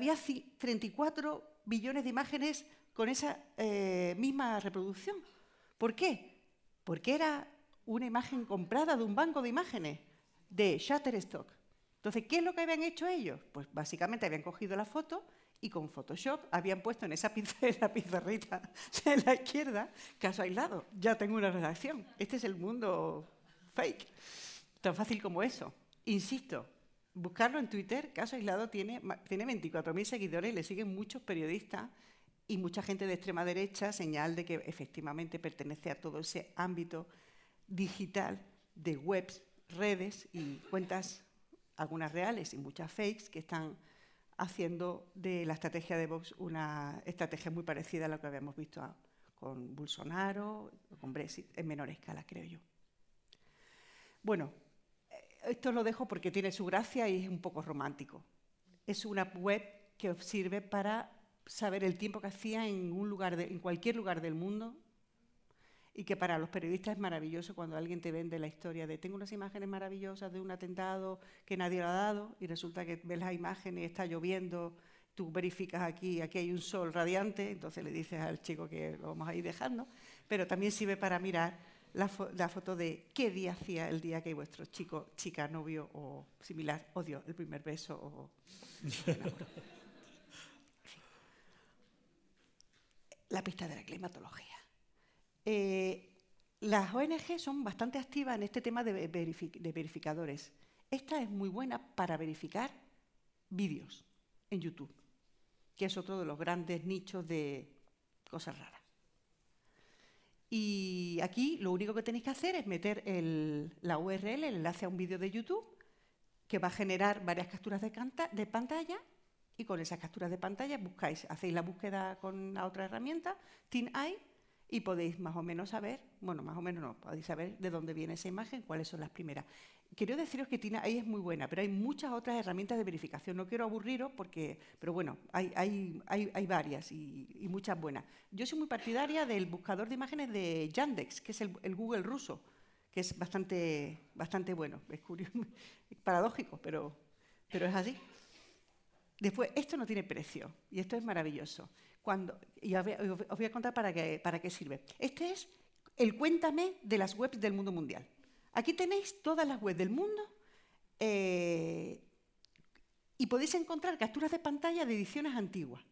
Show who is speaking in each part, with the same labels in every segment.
Speaker 1: había 34 billones de imágenes con esa eh, misma reproducción. ¿Por qué? Porque era una imagen comprada de un banco de imágenes, de Shutterstock. Entonces, ¿qué es lo que habían hecho ellos? Pues básicamente habían cogido la foto y con Photoshop habían puesto en esa pizarra, pizarrita de la izquierda, caso aislado, ya tengo una redacción. Este es el mundo fake. Tan fácil como eso. Insisto, buscarlo en Twitter, Caso Aislado tiene, tiene 24.000 seguidores, le siguen muchos periodistas y mucha gente de extrema derecha, señal de que efectivamente pertenece a todo ese ámbito digital de webs, redes y cuentas, algunas reales y muchas fakes, que están haciendo de la estrategia de Vox una estrategia muy parecida a la que habíamos visto con Bolsonaro, con Brexit, en menor escala, creo yo. Bueno, esto lo dejo porque tiene su gracia y es un poco romántico. Es una web que sirve para saber el tiempo que hacía en, en cualquier lugar del mundo y que para los periodistas es maravilloso cuando alguien te vende la historia de tengo unas imágenes maravillosas de un atentado que nadie lo ha dado y resulta que ves las imágenes y está lloviendo, tú verificas aquí, aquí hay un sol radiante, entonces le dices al chico que lo vamos a ir dejando, pero también sirve para mirar la, foto de qué día hacía el día que vuestro chico, chica, novio o similar odio el primer beso la pista de la climatología. Eh, las ONG son bastante activas en este tema de verificadores. Esta es muy buena para verificar vídeos en YouTube, que es otro de los grandes nichos de cosas raras. Y aquí lo único que tenéis que hacer es meter la URL, el enlace a un vídeo de YouTube, que va a generar varias capturas de, pantalla y con esas capturas de pantalla buscáis, hacéis la búsqueda con la otra herramienta, TinEye, y podéis más o menos saber, bueno, más o menos no, podéis saber de dónde viene esa imagen, cuáles son las primeras. Quiero deciros que Tina ahí es muy buena, pero hay muchas otras herramientas de verificación. No quiero aburriros porque, pero bueno, hay, varias y, muchas buenas. Yo soy muy partidaria del buscador de imágenes de Yandex, que es el, Google ruso, que es bastante, bastante bueno. Es curioso, paradójico, pero, pero es así. Después, esto no tiene precio y esto es maravilloso y os voy a contar para qué, sirve. Este es el cuéntame de las webs del mundo mundial. Aquí tenéis todas las webs del mundo eh, y podéis encontrar capturas de pantalla de ediciones antiguas.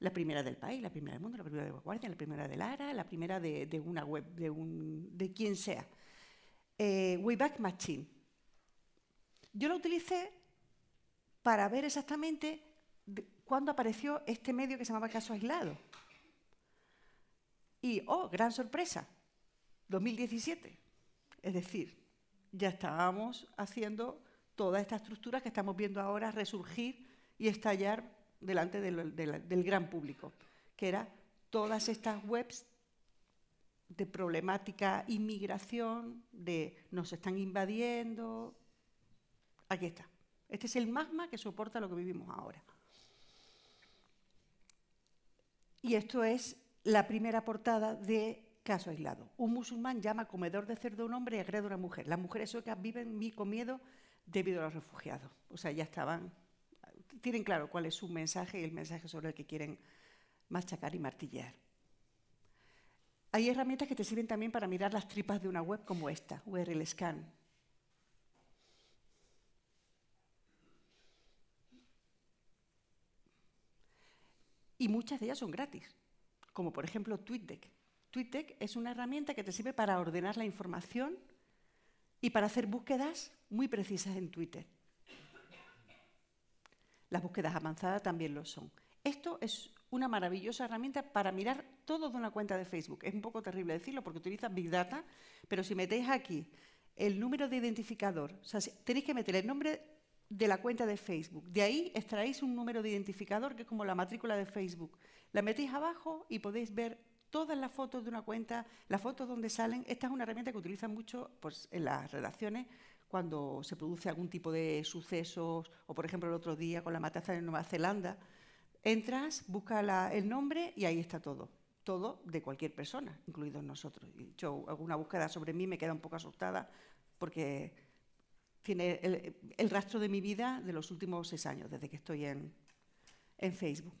Speaker 1: La primera del país, la primera del mundo, la primera de Guardia, la primera de Lara, la primera de, una web, de, un, de quien sea. Eh, Wayback Machine. Yo la utilicé para ver exactamente cuándo apareció este medio que se llamaba Caso Aislado. Y, oh, gran sorpresa, 2017. Es decir, ya estábamos haciendo todas estas estructuras que estamos viendo ahora resurgir y estallar delante del, del gran público, que era todas estas webs de problemática inmigración, de nos están invadiendo. Aquí está. Este es el magma que soporta lo que vivimos ahora. Y esto es la primera portada de Caso aislado. Un musulmán llama comedor de cerdo a un hombre y agrede a una mujer. Las mujeres suecas viven con miedo debido a los refugiados. O sea, ya estaban, tienen claro cuál es su mensaje y el mensaje sobre el que quieren machacar y martillar. Hay herramientas que te sirven también para mirar las tripas de una web como esta, URL Scan, y muchas de ellas son gratis, como por ejemplo TweetDeck. TweetDeck es una herramienta que te sirve para ordenar la información y para hacer búsquedas muy precisas en Twitter. Las búsquedas avanzadas también lo son. Esto es una maravillosa herramienta para mirar todo de una cuenta de Facebook. Es un poco terrible decirlo porque utiliza Big Data, pero si metéis aquí el número de identificador, tenéis que meter el nombre de la cuenta de Facebook. De ahí extraéis un número de identificador que es como la matrícula de Facebook. La metéis abajo y podéis ver todas las fotos de una cuenta, las fotos donde salen. Esta es una herramienta que utilizan mucho pues, en las redacciones cuando se produce algún tipo de sucesos o, por ejemplo, el otro día con la matanza en Nueva Zelanda. Entras, buscas el nombre y ahí está todo. Todo de cualquier persona, incluidos nosotros. Yo hago una búsqueda sobre mí, me queda un poco asustada porque tiene el, rastro de mi vida de los últimos seis años, desde que estoy en, Facebook.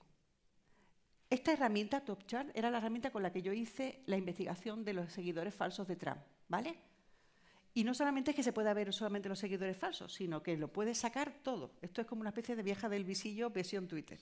Speaker 1: Esta herramienta, TopChart, era la herramienta con la que yo hice la investigación de los seguidores falsos de Trump, ¿vale? Y no solamente es que se pueda ver solamente los seguidores falsos, sino que lo puedes sacar todo. Esto es como una especie de vieja del visillo versión Twitter.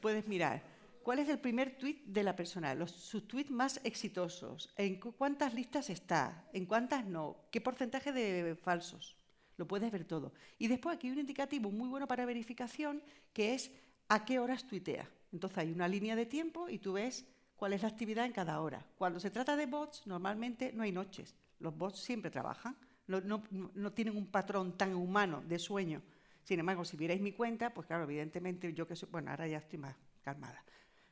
Speaker 1: Puedes mirar cuál es el primer tweet de la persona, los, sus tweets más exitosos, en cuántas listas está, en cuántas no, qué porcentaje de falsos lo puedes ver todo. Y después aquí hay un indicativo muy bueno para verificación, que es a qué horas tuitea. Entonces hay una línea de tiempo y tú ves cuál es la actividad en cada hora. Cuando se trata de bots, normalmente no hay noches. Los bots siempre trabajan, no, no, tienen un patrón tan humano de sueño. Sin embargo, si vierais mi cuenta, pues claro, evidentemente yo que soy, bueno, ahora ya estoy más calmada,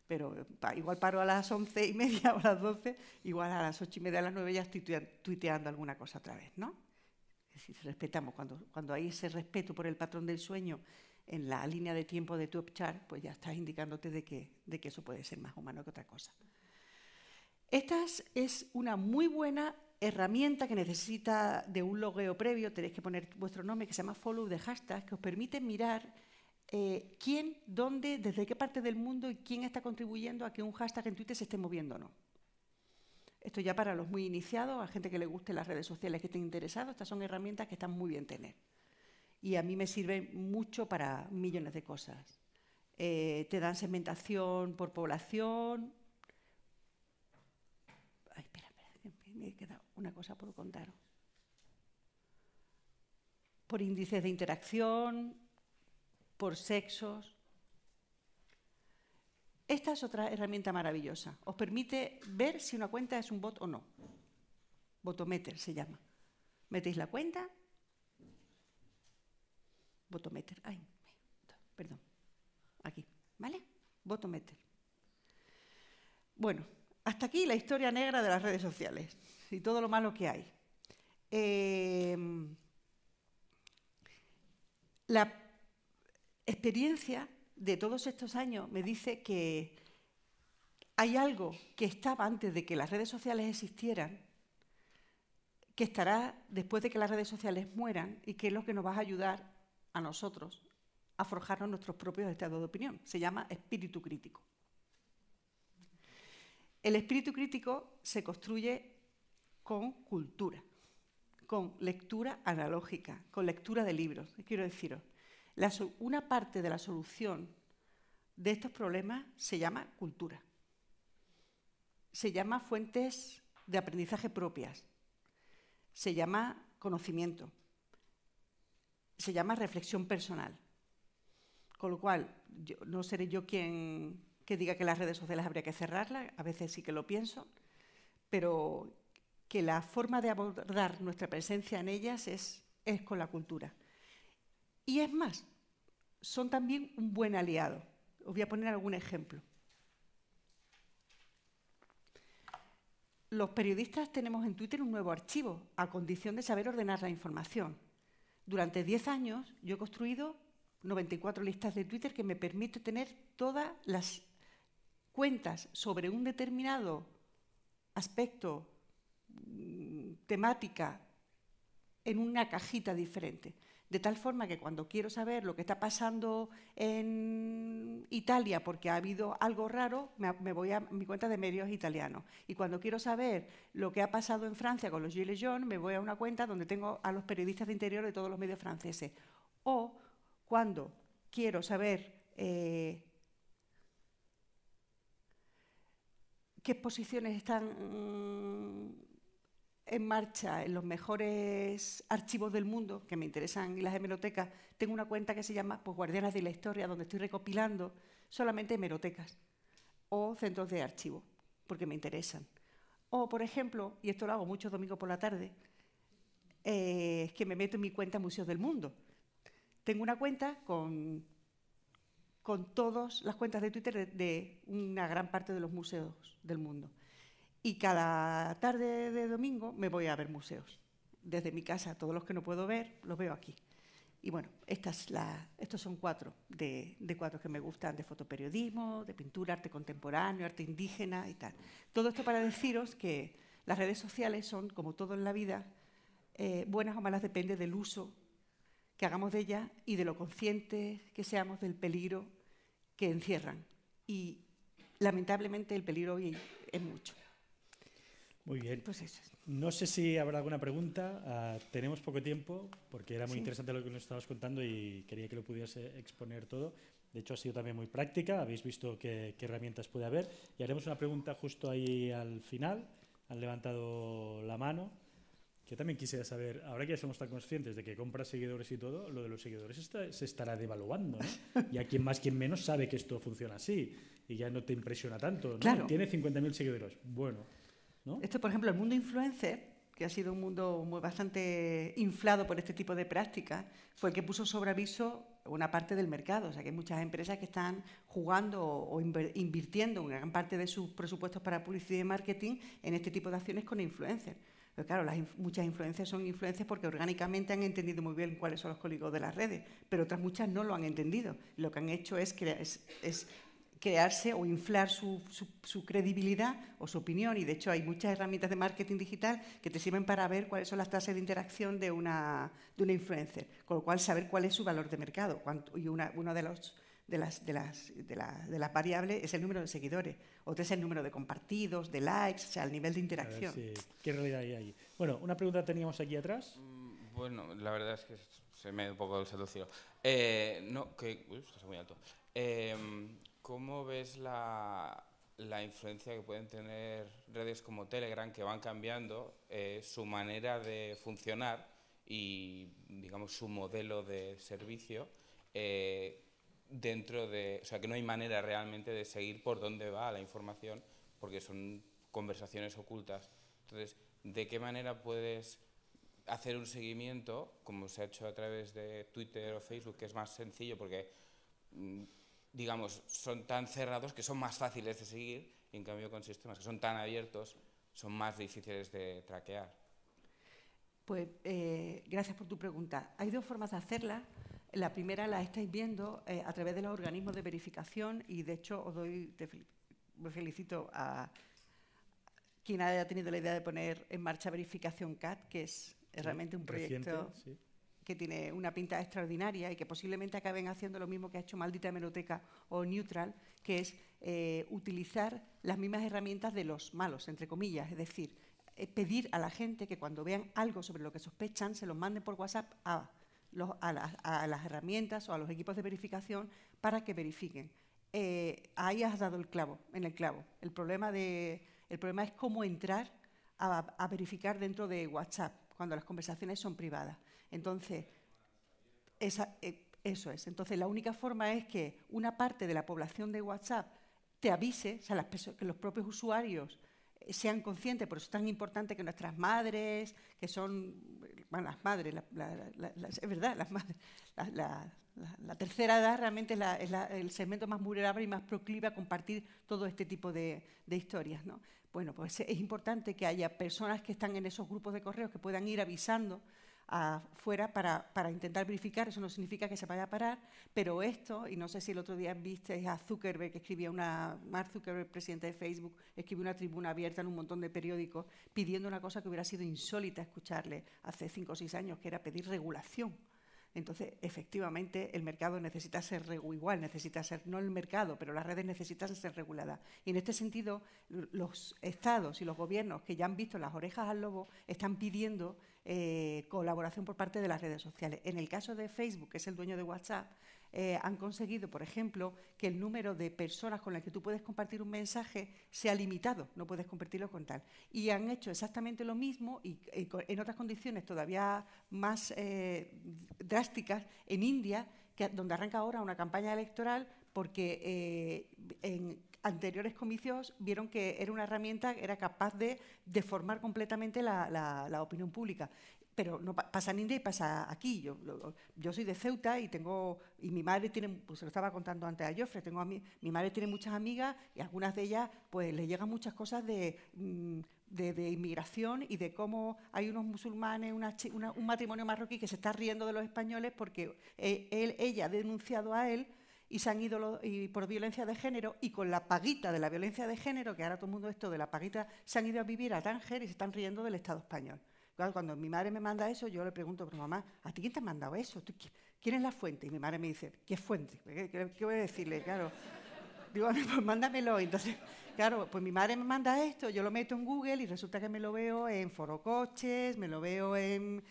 Speaker 1: pero igual paro a las once y media o a las doce, igual a las ocho y media, a las nueve ya estoy tuiteando alguna cosa otra vez, ¿no? Si respetamos. Cuando, cuando hay ese respeto por el patrón del sueño en la línea de tiempo de tu upchart, pues ya estás indicándote de que, de que eso puede ser más humano que otra cosa. Esta es una muy buena herramienta que necesita de un logueo previo, tenéis que poner vuestro nombre, que se llama follow de hashtag, que os permite mirar eh, quién, dónde, desde qué parte del mundo y quién está contribuyendo a que un hashtag en Twitter se esté moviendo o no. Esto ya para los muy iniciados, a gente que le guste las redes sociales, que estén interesados, estas son herramientas que están muy bien tener. Y a mí me sirven mucho para millones de cosas. Eh, te dan segmentación por población. Ay, espera, espera, me quedado una cosa por contaros. Por índices de interacción, por sexos. Esta es otra herramienta maravillosa. Os permite ver si una cuenta es un bot o no. Botometer se llama. Metéis la cuenta. Botometer. Ay, perdón. Aquí, ¿vale? Botometer. Bueno, hasta aquí la historia negra de las redes sociales y todo lo malo que hay. Em, la experiencia de todos estos años me dice que hay algo que estaba antes de que las redes sociales existieran, que estará después de que las redes sociales mueran y que es lo que nos va a ayudar a nosotros a forjarnos nuestros propios estados de opinión. Se llama espíritu crítico. El espíritu crítico se construye con cultura, con lectura analógica, con lectura de libros. Quiero deciros, una parte de la solución de estos problemas se llama cultura, se llama fuentes de aprendizaje propias, se llama conocimiento, se llama reflexión personal. Con lo cual, no seré yo quien diga que las redes sociales habría que cerrarlas, a veces sí que lo pienso, pero que la forma de abordar nuestra presencia en ellas es con la cultura. Y es más, son también un buen aliado. Os voy a poner algún ejemplo. Los periodistas tenemos en Twitter un nuevo archivo, a condición de saber ordenar la información. Durante 10 años yo he construido 94 listas de Twitter que me permite tener todas las cuentas sobre un determinado aspecto, mm, temática, en una cajita diferente de tal forma que cuando quiero saber lo que está pasando en Italia porque ha habido algo raro, me, voy a mi cuenta de medios italianos. Y cuando quiero saber lo que ha pasado en Francia con los Gilets Jaunes, me voy a una cuenta donde tengo a los periodistas de interior de todos los medios franceses. O cuando quiero saber eh, qué posiciones están... Mm, en marcha en los mejores archivos del mundo, que me interesan, y las hemerotecas, tengo una cuenta que se llama pues, Guardianas de la Historia, donde estoy recopilando solamente hemerotecas o centros de archivo, porque me interesan. O, por ejemplo, y esto lo hago muchos domingos por la tarde, es eh, que me meto en mi cuenta Museos del Mundo. Tengo una cuenta con, con todas las cuentas de Twitter de una gran parte de los museos del mundo. Y cada tarde de domingo me voy a ver museos. Desde mi casa, todos los que no puedo ver, los veo aquí. Y bueno, estas estos son cuatro de, cuatro que me gustan, de fotoperiodismo, de pintura, arte contemporáneo, arte indígena y tal. Todo esto para deciros que las redes sociales son, como todo en la vida, eh, buenas o malas depende del uso que hagamos de ellas y de lo conscientes que seamos del peligro que encierran. Y lamentablemente el peligro hoy es mucho.
Speaker 2: Muy bien. Pues no sé si habrá alguna pregunta. Ah, tenemos poco tiempo porque era muy interesante lo que nos estabas contando y quería que lo pudiese exponer todo. De hecho, ha sido también muy práctica. Habéis visto qué, herramientas puede haber. Y haremos una pregunta justo ahí al final. Han levantado la mano. Yo también quisiera saber, ahora que ya somos tan conscientes de que compras seguidores y todo, lo de los seguidores se estará devaluando, Y a quien más, quien menos sabe que esto funciona así y ya no te impresiona tanto, Tiene 50.000 seguidores. Bueno,
Speaker 1: esto, por ejemplo, el mundo influencer, que ha sido un mundo muy, bastante inflado por este tipo de prácticas, fue el que puso sobre aviso una parte del mercado. O sea, que hay muchas empresas que están jugando o invirtiendo una gran parte de sus presupuestos para publicidad y marketing en este tipo de acciones con influencers. Pero claro, las, muchas influencias son influencias porque orgánicamente han entendido muy bien cuáles son los códigos de las redes, pero otras muchas no lo han entendido. Lo que han hecho es, es, es crearse o inflar su, credibilidad o su opinión. Y de hecho hay muchas herramientas de marketing digital que te sirven para ver cuáles son las tasas de interacción de una, influencer, con lo cual saber cuál es su valor de mercado. y una, de, los, de, las, de, las, de, la, de variables es el número de seguidores, otra es el número de compartidos, de likes, o sea, el nivel de interacción. ¿Qué realidad hay ahí? Bueno, una pregunta teníamos aquí atrás. Mm,
Speaker 2: bueno, la verdad es que se me ido un poco el seducido. Eh, no, que... Uy, está muy alto. Eh, ¿Cómo ves la, la influencia que pueden tener redes como Telegram, que van cambiando eh, su manera de funcionar y, digamos, su modelo de servicio, eh, dentro de... O sea, que no hay manera realmente de seguir por dónde va la información, porque son conversaciones ocultas. Entonces, ¿de qué manera puedes hacer un seguimiento, como se ha hecho a través de Twitter o Facebook, que es más sencillo, porque mm, digamos, son tan cerrados que son más fáciles de seguir, en cambio con sistemas que son tan abiertos, son más difíciles de traquear.
Speaker 1: Pues eh, gracias por tu pregunta. Hay dos formas de hacerla. La primera la estáis viendo eh, a través de los organismos de verificación y de hecho os doy, felicito a quien haya tenido la idea de poner en marcha verificación CAT, que es realmente un proyecto que tiene una pinta extraordinaria y que posiblemente acaben haciendo lo mismo que ha hecho Maldita Hemeroteca o Neutral, que es eh, utilizar las mismas herramientas de los malos, entre comillas, es decir, eh, pedir a la gente que cuando vean algo sobre lo que sospechan se los manden por WhatsApp a, las, herramientas o a los equipos de verificación para que verifiquen. Eh, ahí has dado el clavo, en el clavo. El problema, es cómo entrar a verificar dentro de WhatsApp cuando las conversaciones son privadas. Entonces, eh, eso es. Entonces, la única forma es que una parte de la población de WhatsApp te avise, o sea, que los propios usuarios eh, sean conscientes, por eso es tan importante que nuestras madres, que son, bueno, las madres, es verdad, las madres, la, tercera edad realmente es, el segmento más vulnerable y más proclive a compartir todo este tipo de, de historias. ¿no? Bueno, pues es importante que haya personas que están en esos grupos de correos que puedan ir avisando afuera para, para, intentar verificar, eso no significa que se vaya a parar, pero esto, y no sé si el otro día viste... a Zuckerberg, que escribía una, Mark Zuckerberg, presidente de Facebook, escribió una tribuna abierta en un montón de periódicos pidiendo una cosa que hubiera sido insólita escucharle hace cinco o seis años, que era pedir regulación. Entonces, efectivamente, el mercado necesita ser igual, necesita ser, no el mercado, pero las redes necesitan ser reguladas. Y en este sentido, los estados y los gobiernos que ya han visto las orejas al lobo están pidiendo eh, colaboración por parte de las redes sociales. En el caso de Facebook, que es el dueño de WhatsApp, eh, han conseguido, por ejemplo, que el número de personas con las que tú puedes compartir un mensaje sea limitado, no puedes compartirlo con tal. Y han hecho exactamente lo mismo y, eh, en otras condiciones todavía más drásticas en India, donde arranca ahora una campaña electoral porque en anteriores comicios vieron que era una herramienta que era capaz de deformar completamente la, opinión pública. Pero no pasa en India y pasa aquí. Yo, soy de Ceuta y tengo y mi madre tiene, pues se lo estaba contando antes a Joffre, tengo a mi, madre tiene muchas amigas y algunas de ellas pues le llegan muchas cosas de mm, de, inmigración y de cómo hay unos musulmanes, un matrimonio marroquí que se está riendo de los españoles porque eh, él, ella ha denunciado a él y se han ido y por violencia de género y con la paguita de la violencia de género, que ahora todo el mundo esto de la paguita, se han ido a vivir a Tánger y se están riendo del Estado español. cuando mi madre me manda eso, yo le pregunto, pero mamá, ¿a ti quién te ha mandado eso? ¿Quién es la fuente? Y mi madre me dice, ¿qué fuente? ¿Qué, qué voy a decirle? Claro. Digo, pues mándamelo. Entonces, claro, pues mi madre me manda esto, yo lo meto en Google y resulta que me lo veo en foro coches me lo veo en,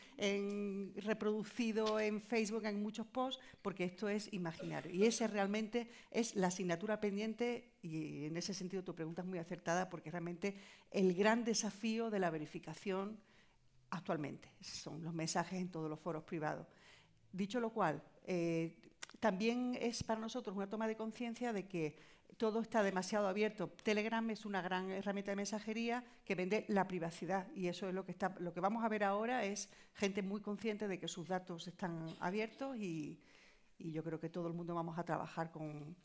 Speaker 1: reproducido en Facebook, en muchos posts, porque esto es imaginario. Y ese realmente es la asignatura pendiente y en ese sentido tu pregunta es muy acertada porque realmente el gran desafío de la verificación actualmente son los mensajes en todos los foros privados. Dicho lo cual, eh, también es para nosotros una toma de conciencia de que todo está demasiado abierto. Telegram es una gran herramienta de mensajería que vende la privacidad y eso es lo que lo que vamos a ver ahora es gente muy consciente de que sus datos están abiertos y, yo creo que todo el mundo vamos a trabajar con,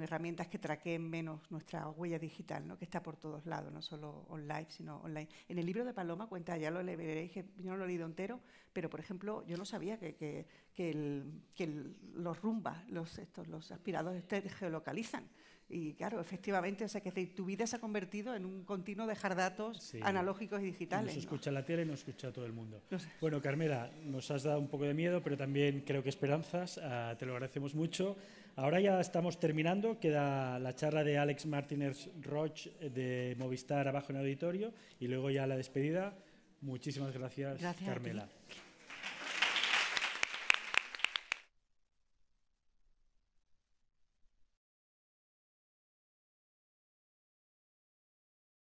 Speaker 1: herramientas que traqueen menos nuestra huella digital, ¿no? que está por todos lados, no solo online, sino online. En el libro de Paloma cuenta, ya lo leeréis, yo no lo he leído entero, pero por ejemplo, yo no sabía que, los rumbas, los, estos, los aspiradores este, geolocalizan. Y claro, efectivamente, o que tu vida se ha convertido en un continuo dejar datos analógicos y digitales. Nos escucha
Speaker 2: la tele y nos escucha todo el mundo. Bueno, Carmela, nos has dado un poco de miedo, pero también creo que esperanzas. Ah, te lo agradecemos mucho. Ahora ya estamos terminando. Queda la charla de Alex Martínez Roch de Movistar abajo en el auditorio y luego ya la despedida. Muchísimas gracias, gracias Carmela.